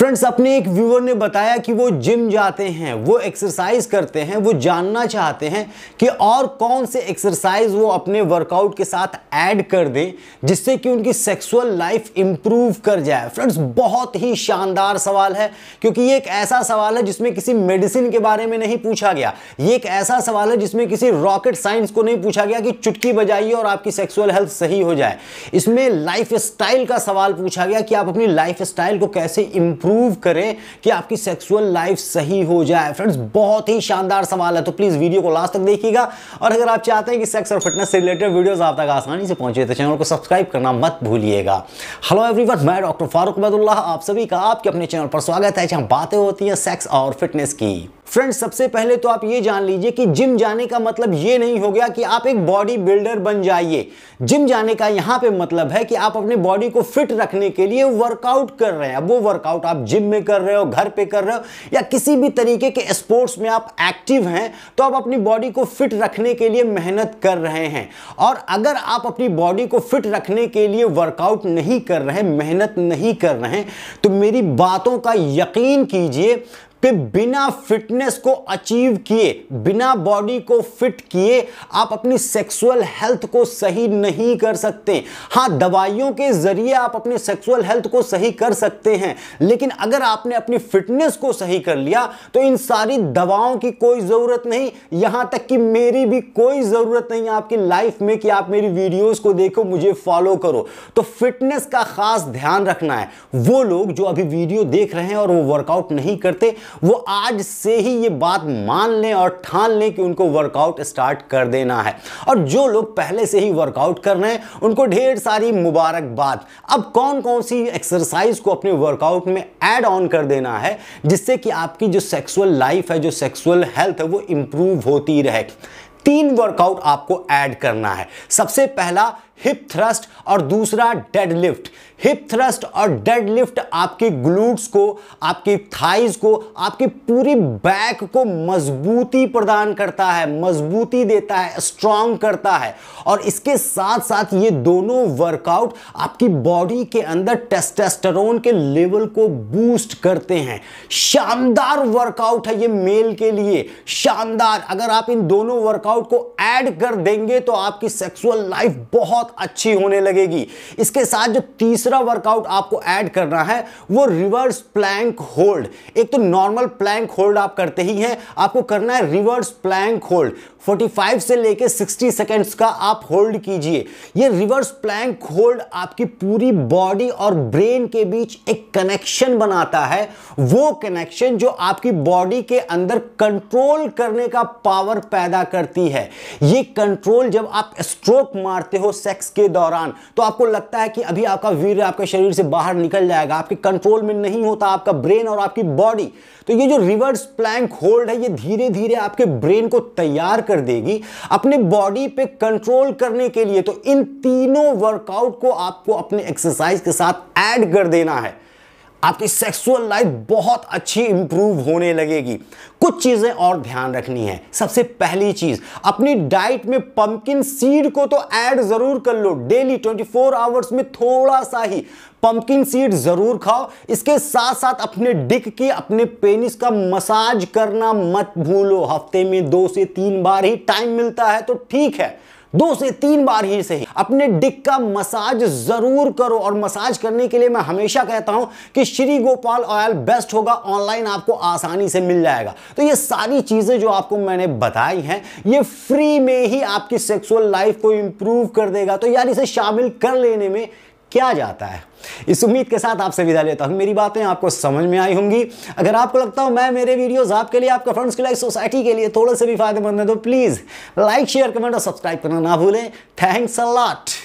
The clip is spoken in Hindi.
फ्रेंड्स अपने एक व्यूवर ने बताया कि वो जिम जाते हैं वो एक्सरसाइज करते हैं वो जानना चाहते हैं कि और कौन से एक्सरसाइज वो अपने वर्कआउट के साथ ऐड कर दें जिससे कि उनकी सेक्सुअल लाइफ इम्प्रूव कर जाए फ्रेंड्स बहुत ही शानदार सवाल है क्योंकि ये एक ऐसा सवाल है जिसमें किसी मेडिसिन के बारे में नहीं पूछा गया ये एक ऐसा सवाल है जिसमें किसी रॉकेट साइंस को नहीं पूछा गया कि चुटकी बजाइए और आपकी सेक्सुअल हेल्थ सही हो जाए इसमें लाइफ का सवाल पूछा गया कि आप अपनी लाइफ को कैसे इम्प्रूव इंप्रूव करें कि आपकी सेक्सुअल लाइफ सही हो जाए फ्रेंड्स बहुत ही शानदार सवाल है तो प्लीज़ वीडियो को लास्ट तक देखिएगा और अगर आप चाहते हैं कि सेक्स और फिटनेस से रिलेटेड वीडियो आप तक आसानी से पहुंचे तो चैनल को सब्सक्राइब करना मत भूलिएगा हेलो एवरीवन मैं डॉक्टर फारूक अहमदुल्ला आप सभी का आपके अपने चैनल पर स्वागत है जहां बातें होती हैं सेक्स और फिटनेस की फ्रेंड्स सबसे पहले तो आप ये जान लीजिए कि जिम जाने का मतलब ये नहीं हो गया कि आप एक बॉडी बिल्डर बन जाइए जिम जाने का यहाँ पे मतलब है कि आप अपने बॉडी को फिट रखने के लिए वर्कआउट कर रहे हैं अब वो वर्कआउट आप जिम में कर रहे हो घर पे कर रहे हो या किसी भी तरीके के स्पोर्ट्स में आप एक्टिव हैं तो आप अपनी बॉडी को फिट रखने के लिए मेहनत कर रहे हैं और अगर आप अपनी बॉडी को फिट रखने के लिए वर्कआउट नहीं कर रहे हैं मेहनत नहीं कर रहे हैं तो मेरी बातों का यकीन कीजिए कि बिना फिटनेस को अचीव किए बिना बॉडी को फिट किए आप अपनी सेक्सुअल हेल्थ को सही नहीं कर सकते हाँ दवाइयों के जरिए आप अपने सेक्सुअल हेल्थ को सही कर सकते हैं लेकिन अगर आपने अपनी फिटनेस को सही कर लिया तो इन सारी दवाओं की कोई ज़रूरत नहीं यहाँ तक कि मेरी भी कोई ज़रूरत नहीं आपकी लाइफ में कि आप मेरी वीडियोज़ को देखो मुझे फॉलो करो तो फिटनेस का खास ध्यान रखना है वो लोग जो अभी वीडियो देख रहे हैं और वो वर्कआउट नहीं करते वो आज से ही ये बात मान लें और ठान लें कि उनको वर्कआउट स्टार्ट कर देना है और जो लोग पहले से ही वर्कआउट कर रहे हैं उनको ढेर सारी मुबारकबाद अब कौन कौन सी एक्सरसाइज को अपने वर्कआउट में ऐड ऑन कर देना है जिससे कि आपकी जो सेक्सुअल लाइफ है जो सेक्सुअल हेल्थ है वो इम्प्रूव होती रहे तीन वर्कआउट आपको ऐड करना है सबसे पहला हिप थ्रस्ट और दूसरा डेडलिफ्ट हिप थ्रस्ट और डेडलिफ्ट आपके ग्लूट्स को आपकी थाइज को आपकी पूरी बैक को मजबूती प्रदान करता है मजबूती देता है स्ट्रांग करता है और इसके साथ साथ ये दोनों वर्कआउट आपकी बॉडी के अंदर टेस्टेस्टेरोन के लेवल को बूस्ट करते हैं शानदार वर्कआउट है ये मेल के लिए शानदार अगर आप इन दोनों वर्कआउट को ऐड कर देंगे तो आपकी सेक्सुअल लाइफ बहुत बहुत अच्छी होने लगेगी इसके साथ जो तीसरा वर्कआउट आपको ऐड करना है वो रिवर्स प्लैंक होल्ड एक तो नॉर्मल प्लैंक होल्ड आप करते ही हैं आपको करना है रिवर्स प्लैंक होल्ड 45 से लेके 60 सेकेंड्स का आप होल्ड कीजिए ये रिवर्स प्लैंक होल्ड आपकी पूरी बॉडी और ब्रेन के बीच एक कनेक्शन बनाता है वो कनेक्शन जो आपकी बॉडी के अंदर कंट्रोल करने का पावर पैदा करती है ये कंट्रोल जब आप स्ट्रोक मारते हो सेक सेक्स के दौरान तो आपको लगता है कि अभी आपका वीर आपके शरीर से बाहर निकल जाएगा आपके कंट्रोल में नहीं होता आपका ब्रेन और आपकी बॉडी तो ये जो रिवर्स प्लैंक होल्ड है ये धीरे धीरे आपके ब्रेन को तैयार कर देगी अपने बॉडी पे कंट्रोल करने के लिए तो इन तीनों वर्कआउट को आपको अपने एक्सरसाइज के साथ ऐड कर देना है आपकी सेक्सुअल लाइफ बहुत अच्छी इंप्रूव होने लगेगी कुछ चीज़ें और ध्यान रखनी है सबसे पहली चीज़ अपनी डाइट में पंपकिन सीड को तो ऐड ज़रूर कर लो डेली 24 आवर्स में थोड़ा सा ही पंपकिन सीड ज़रूर खाओ इसके साथ साथ अपने डिक की अपने पेनिस का मसाज करना मत भूलो हफ्ते में दो से तीन बार ही टाइम मिलता है तो ठीक है दो से तीन बार ही सही अपने डिक का मसाज जरूर करो और मसाज करने के लिए मैं हमेशा कहता हूं कि श्री गोपाल ऑयल बेस्ट होगा ऑनलाइन आपको आसानी से मिल जाएगा तो ये सारी चीजें जो आपको मैंने बताई हैं ये फ्री में ही आपकी सेक्सुअल लाइफ को इंप्रूव कर देगा तो यार इसे शामिल कर लेने में क्या जाता है इस उम्मीद के साथ आपसे विदा लेता हूँ मेरी बातें आपको समझ में आई होंगी अगर आपको लगता हो मैं मेरे वीडियोस आपके लिए आपके फ्रेंड्स के लिए सोसाइटी के लिए थोड़े से भी फायदेमंद है तो प्लीज़ लाइक शेयर कमेंट और सब्सक्राइब करना ना भूलें थैंक्स अ लॉट